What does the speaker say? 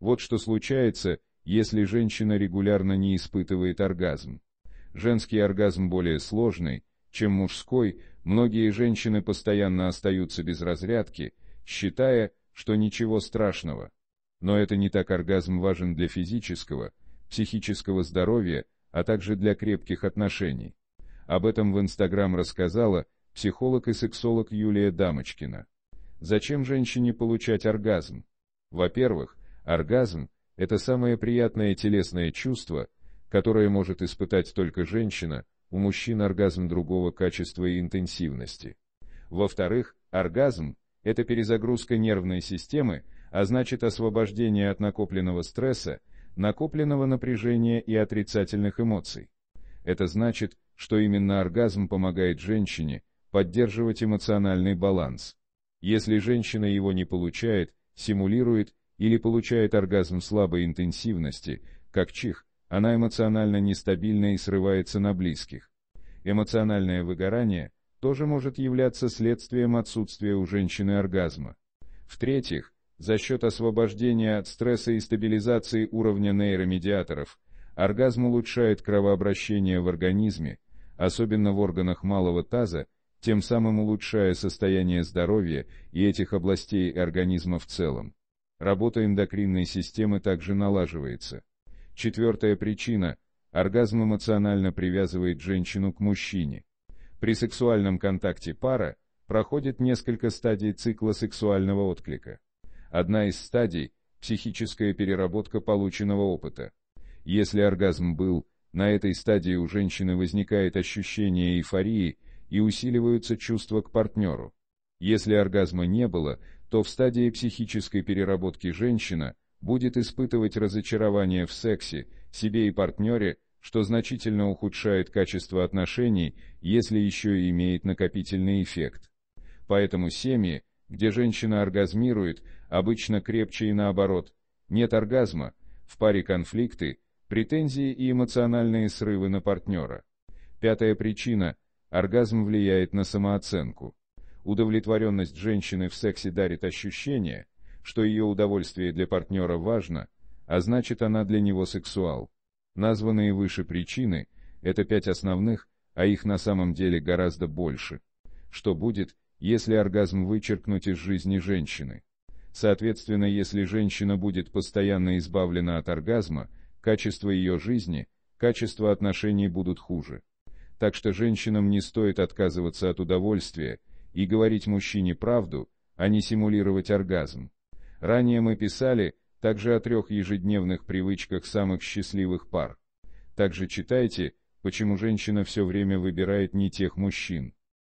Вот что случается, если женщина регулярно не испытывает оргазм. Женский оргазм более сложный, чем мужской, многие женщины постоянно остаются без разрядки, считая, что ничего страшного. Но это не так оргазм важен для физического, психического здоровья, а также для крепких отношений. Об этом в Инстаграм рассказала психолог и сексолог Юлия Дамочкина. Зачем женщине получать оргазм? Во-первых, Оргазм – это самое приятное телесное чувство, которое может испытать только женщина, у мужчин оргазм другого качества и интенсивности. Во-вторых, оргазм – это перезагрузка нервной системы, а значит освобождение от накопленного стресса, накопленного напряжения и отрицательных эмоций. Это значит, что именно оргазм помогает женщине поддерживать эмоциональный баланс. Если женщина его не получает, симулирует или получает оргазм слабой интенсивности, как чих, она эмоционально нестабильна и срывается на близких. Эмоциональное выгорание тоже может являться следствием отсутствия у женщины оргазма. В-третьих, за счет освобождения от стресса и стабилизации уровня нейромедиаторов, оргазм улучшает кровообращение в организме, особенно в органах малого таза, тем самым улучшая состояние здоровья и этих областей организма в целом. Работа эндокринной системы также налаживается. Четвертая причина – оргазм эмоционально привязывает женщину к мужчине. При сексуальном контакте пара проходит несколько стадий цикла сексуального отклика. Одна из стадий – психическая переработка полученного опыта. Если оргазм был, на этой стадии у женщины возникает ощущение эйфории и усиливаются чувства к партнеру. Если оргазма не было, то в стадии психической переработки женщина будет испытывать разочарование в сексе, себе и партнере, что значительно ухудшает качество отношений, если еще и имеет накопительный эффект. Поэтому семьи, где женщина оргазмирует, обычно крепче и наоборот. Нет оргазма, в паре конфликты, претензии и эмоциональные срывы на партнера. Пятая причина – оргазм влияет на самооценку. Удовлетворенность женщины в сексе дарит ощущение, что ее удовольствие для партнера важно, а значит она для него сексуал. Названные выше причины – это пять основных, а их на самом деле гораздо больше. Что будет, если оргазм вычеркнуть из жизни женщины? Соответственно, если женщина будет постоянно избавлена от оргазма, качество ее жизни, качество отношений будут хуже. Так что женщинам не стоит отказываться от удовольствия, и говорить мужчине правду, а не симулировать оргазм. Ранее мы писали также о трех ежедневных привычках самых счастливых пар. Также читайте, почему женщина все время выбирает не тех мужчин.